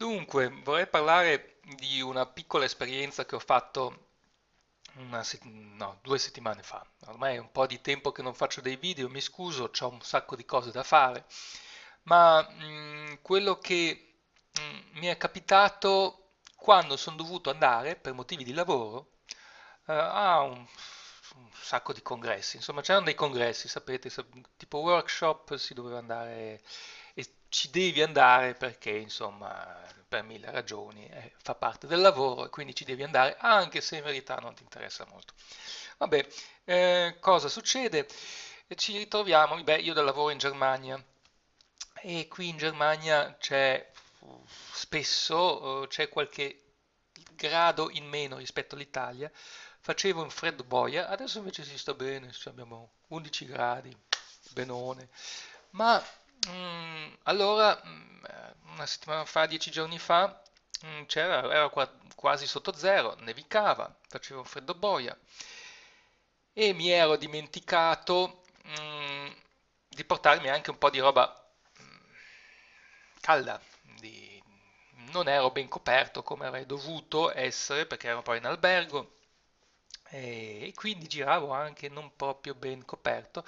Dunque, vorrei parlare di una piccola esperienza che ho fatto se- no, due settimane fa. Ormai è un po' di tempo che non faccio dei video, mi scuso, ho un sacco di cose da fare, ma mh, mm, quello che mh, mm, mi è capitato quando sono dovuto andare per motivi di lavoro eh, a un, un, sacco di congressi. Insomma, c'erano dei congressi, sapete, tipo workshop, si doveva andare ci devi andare perché, insomma, per mille ragioni, eh, fa parte del lavoro e quindi ci devi andare anche se in verità non ti interessa molto. Vabbè, eh, cosa succede? Ci ritroviamo, beh, io lavoro in Germania e qui in Germania c'è spesso eh, c'è qualche grado in meno rispetto all'Italia. Facevo un freddo boia, adesso invece si sta bene, abbiamo 11 gradi, benone. Ma Mm, allora, mm, una settimana fa, dieci giorni fa, mh, mm, c'era, era qua, quasi sotto zero, nevicava, faceva un freddo boia e mi ero dimenticato di portarmi anche un po' di roba calda, di... non ero ben coperto come avrei dovuto essere perché ero poi in albergo e quindi giravo anche non proprio ben coperto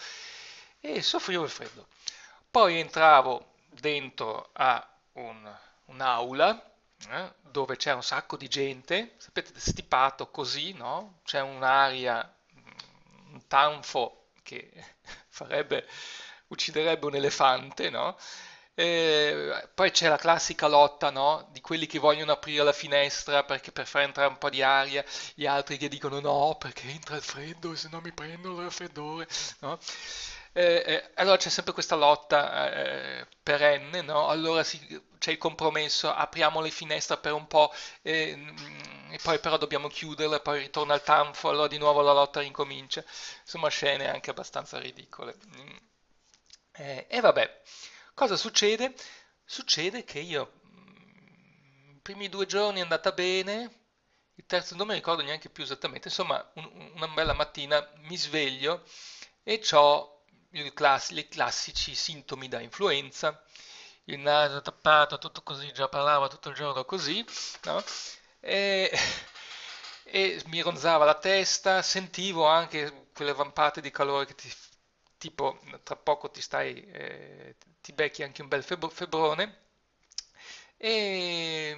e soffrivo il freddo. Poi entravo dentro a un, un'aula eh, dove c'è un sacco di gente, sapete, stipato così, no? C'è un'aria, un tanfo che farebbe, ucciderebbe un elefante, no? E poi c'è la classica lotta, no? Di quelli che vogliono aprire la finestra perché per far entrare un po' di aria, gli altri che dicono no perché entra il freddo se no mi prendo il raffreddore, no? Eh, eh, allora c'è sempre questa lotta eh, eh, perenne, no? Allora si, c'è il compromesso, apriamo le finestre per un po' ehm, e poi però dobbiamo chiuderle, poi ritorna il tanfo, allora di nuovo la lotta ricomincia. Insomma, scene anche abbastanza ridicole. Mm. Eh, e vabbè, cosa succede? Succede che io mm, i primi due giorni è andata bene, il terzo non mi ricordo neanche più esattamente, insomma un, una bella mattina mi sveglio e ho i classici sintomi da influenza, il naso tappato, tutto così, già parlava tutto il giorno così, no? e, e, mi ronzava la testa, sentivo anche quelle vampate di calore che ti, tipo tra poco ti stai, eh, ti becchi anche un bel febbrone, e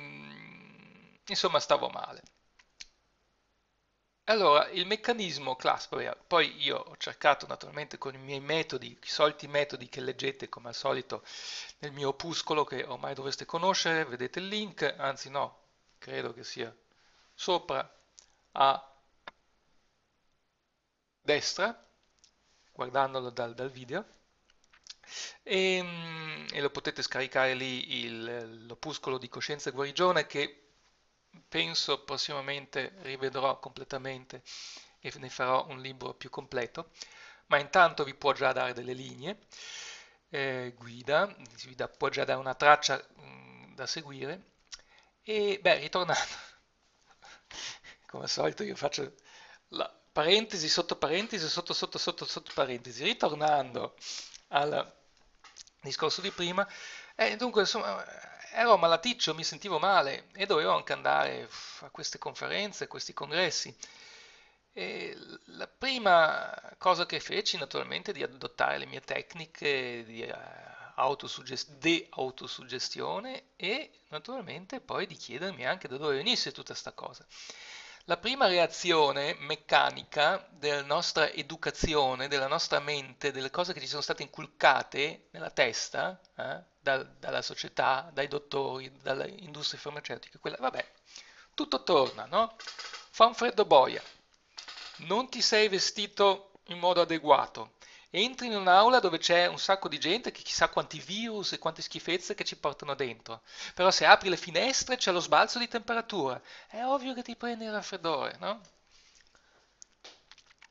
insomma stavo male. Allora, il meccanismo Clasprea, poi io ho cercato naturalmente con i miei metodi, i soliti metodi che leggete come al solito nel mio opuscolo che ormai dovreste conoscere, vedete il link, anzi no, credo che sia sopra a destra, guardandolo dal, dal video, e, ehm, e, lo potete scaricare lì l'opuscolo di Coscienza e Guarigione che penso prossimamente rivedrò completamente e ne farò un libro più completo, ma intanto vi può già dare delle linee eh, guida, vi da, può già dare una traccia mh, mm, da seguire. E beh, ritornando, come al solito io faccio la parentesi sotto parentesi sotto sotto sotto sotto parentesi, ritornando al discorso di prima, eh, dunque insomma ero eh, oh, malaticcio, mi sentivo male e dovevo anche andare a queste conferenze, a questi congressi. E la prima cosa che feci naturalmente è di adottare le mie tecniche di eh, autosuggest- autosuggestione e naturalmente poi di chiedermi anche da dove venisse tutta questa cosa. La prima reazione meccanica della nostra educazione, della nostra mente, delle cose che ci sono state inculcate nella testa, eh, dal, dalla società, dai dottori, dalle industrie farmaceutiche, quella, vabbè, tutto torna, no? Fa un freddo boia, non ti sei vestito in modo adeguato, entri in un'aula dove c'è un sacco di gente che chissà quanti virus e quante schifezze che ci portano dentro. Però se apri le finestre c'è lo sbalzo di temperatura. È ovvio che ti prendi il raffreddore, no?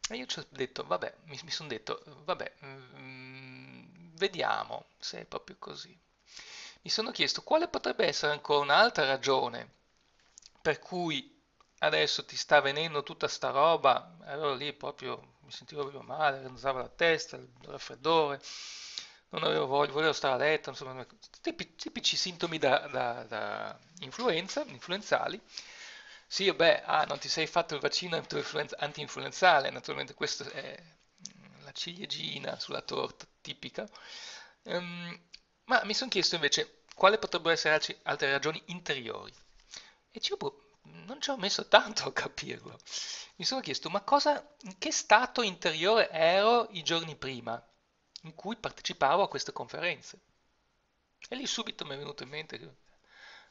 E io ci ho detto, vabbè, mi, mi sono detto, vabbè, mm, vediamo se è proprio così. Mi sono chiesto quale potrebbe essere ancora un'altra ragione per cui adesso ti sta venendo tutta sta roba, allora lì proprio mi sentivo proprio male, ronzava la testa, il raffreddore, non avevo voglia, volevo stare a letto, insomma, tipici, tipici sintomi da, da, da, influenza, influenzali. Sì, beh, ah, non ti sei fatto il vaccino anti-influenzale, naturalmente questa è mm, la ciliegina sulla torta tipica. Um, ma mi sono chiesto invece quale potrebbero essere altre ragioni interiori. E ci ho non ci ho messo tanto a capirlo. Mi sono chiesto, ma cosa, in che stato interiore ero i giorni prima in cui partecipavo a queste conferenze? E lì subito mi è venuto in mente che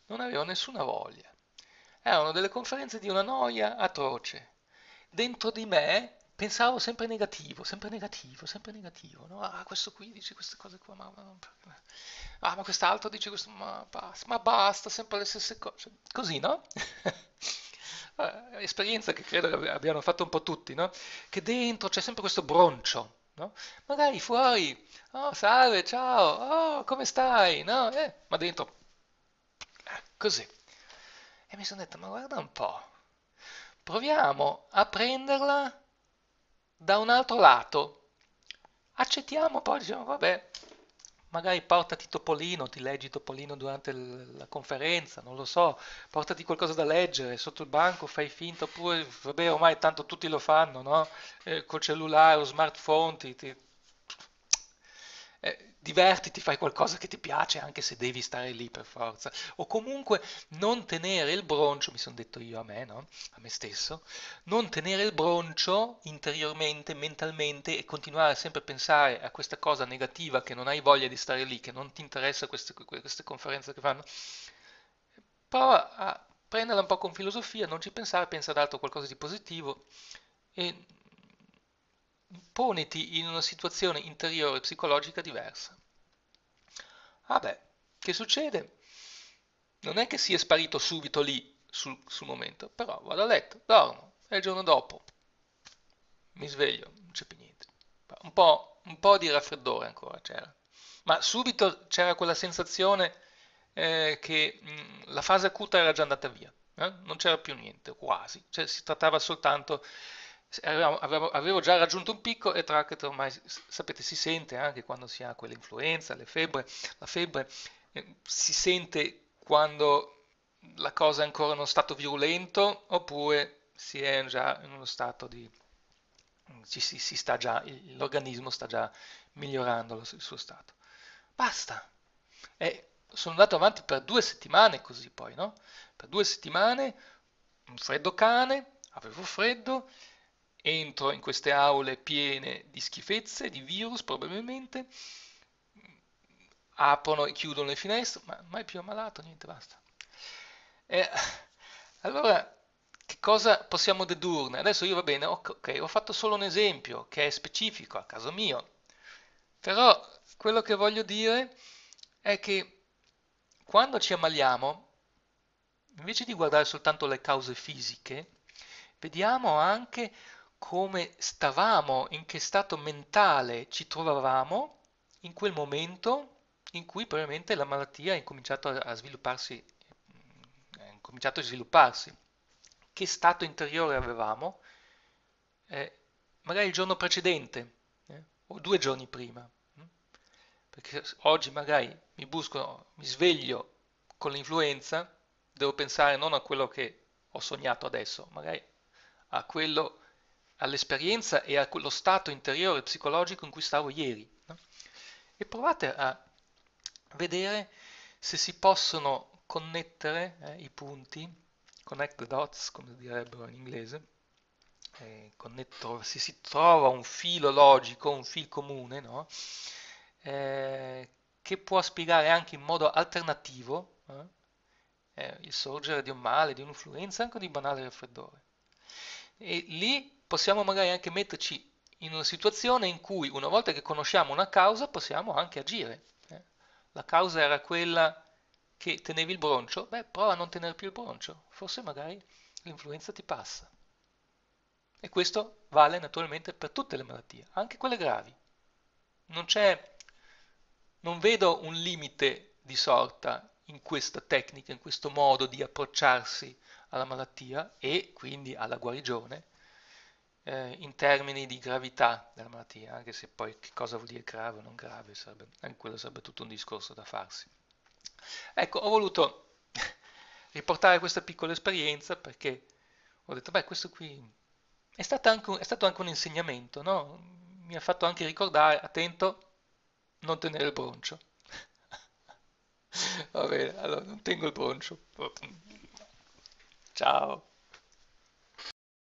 non avevo nessuna voglia. Erano delle conferenze di una noia atroce. Dentro di me pensavo sempre negativo, sempre negativo, sempre negativo, no? Ah, questo qui dice queste cose qua, ma, ah, ma quest'altro dice questo, ma basta, ma basta, sempre le stesse cose, cioè, così, no? Eh, esperienza che credo abbiano fatto un po' tutti, no? Che dentro c'è sempre questo broncio, no? Magari fuori, oh, salve, ciao, oh, come stai, no? Eh, ma dentro, eh, così. E mi sono detto, ma guarda un po', proviamo a prenderla da un altro lato accettiamo poi diciamo vabbè magari portati Topolino, ti leggi Topolino durante l- la conferenza, non lo so, portati qualcosa da leggere sotto il banco, fai finta, oppure vabbè ormai tanto tutti lo fanno, no? Eh, col cellulare o smartphone ti, ti... Eh, divertiti, fai qualcosa che ti piace anche se devi stare lì per forza. O comunque non tenere il broncio, mi sono detto io a me, no? A me stesso, non tenere il broncio interiormente, mentalmente e continuare sempre a pensare a questa cosa negativa che non hai voglia di stare lì, che non ti interessa queste, queste conferenze che fanno. Prova a prenderla un po' con filosofia, non ci pensare, pensa ad altro qualcosa di positivo e poniti in una situazione interiore psicologica diversa. Ah beh, che succede? Non è che sia sparito subito lì, sul, sul momento, però vado a letto, dormo, e il giorno dopo mi sveglio, non c'è più niente. Un po', un po di raffreddore ancora c'era. Ma subito c'era quella sensazione eh, che mh, mm, la fase acuta era già andata via, eh? non c'era più niente, quasi, cioè, si trattava soltanto avevo, avevo, avevo già raggiunto un picco e tra l'altro ormai sapete si sente anche quando si ha quell'influenza, le febbre, la febbre eh, si sente quando la cosa è ancora in uno stato virulento oppure si è già in uno stato di ci, si, si sta già, l'organismo sta già migliorando il suo stato. Basta. E sono andato avanti per due settimane così poi, no? Per due settimane, un freddo cane, avevo freddo, entro in queste aule piene di schifezze, di virus probabilmente, aprono e chiudono le finestre, ma mai più ammalato, niente, basta. Eh, allora, che cosa possiamo dedurne? Adesso io va bene, ok, ho fatto solo un esempio che è specifico a caso mio, però quello che voglio dire è che quando ci ammaliamo, invece di guardare soltanto le cause fisiche, vediamo anche come stavamo, in che stato mentale ci trovavamo in quel momento in cui probabilmente la malattia ha incominciato a svilupparsi, eh, ha cominciato a svilupparsi. Che stato interiore avevamo, eh, magari il giorno precedente eh, o due giorni prima. Mm? Perché oggi magari mi, busco, mi sveglio con l'influenza, devo pensare non a quello che ho sognato adesso, magari a quello all'esperienza e allo stato interiore psicologico in cui stavo ieri. No? E provate a vedere se si possono connettere eh, i punti, connect the dots come direbbero in inglese, eh, se si trova un filo logico, un filo comune, no? eh, che può spiegare anche in modo alternativo eh, eh, il sorgere di un male, di un'influenza, anche di banale raffreddore. E lì possiamo magari anche metterci in una situazione in cui una volta che conosciamo una causa possiamo anche agire. Eh. La causa era quella che tenevi il broncio, beh prova a non tenere più il broncio, forse magari l'influenza ti passa. E questo vale naturalmente per tutte le malattie, anche quelle gravi. Non c'è, non vedo un limite di sorta in questa tecnica, in questo modo di approcciarsi alla malattia e quindi alla guarigione eh, in termini di gravità della malattia, anche se poi che cosa vuol dire grave o non grave, sarebbe, anche quello sarebbe tutto un discorso da farsi. Ecco, ho voluto riportare questa piccola esperienza perché ho detto, beh, questo qui è stato anche un, stato anche un insegnamento, no? mi ha fatto anche ricordare, attento, non tenere il broncio. Va bene, allora non tengo il broncio. Ciao.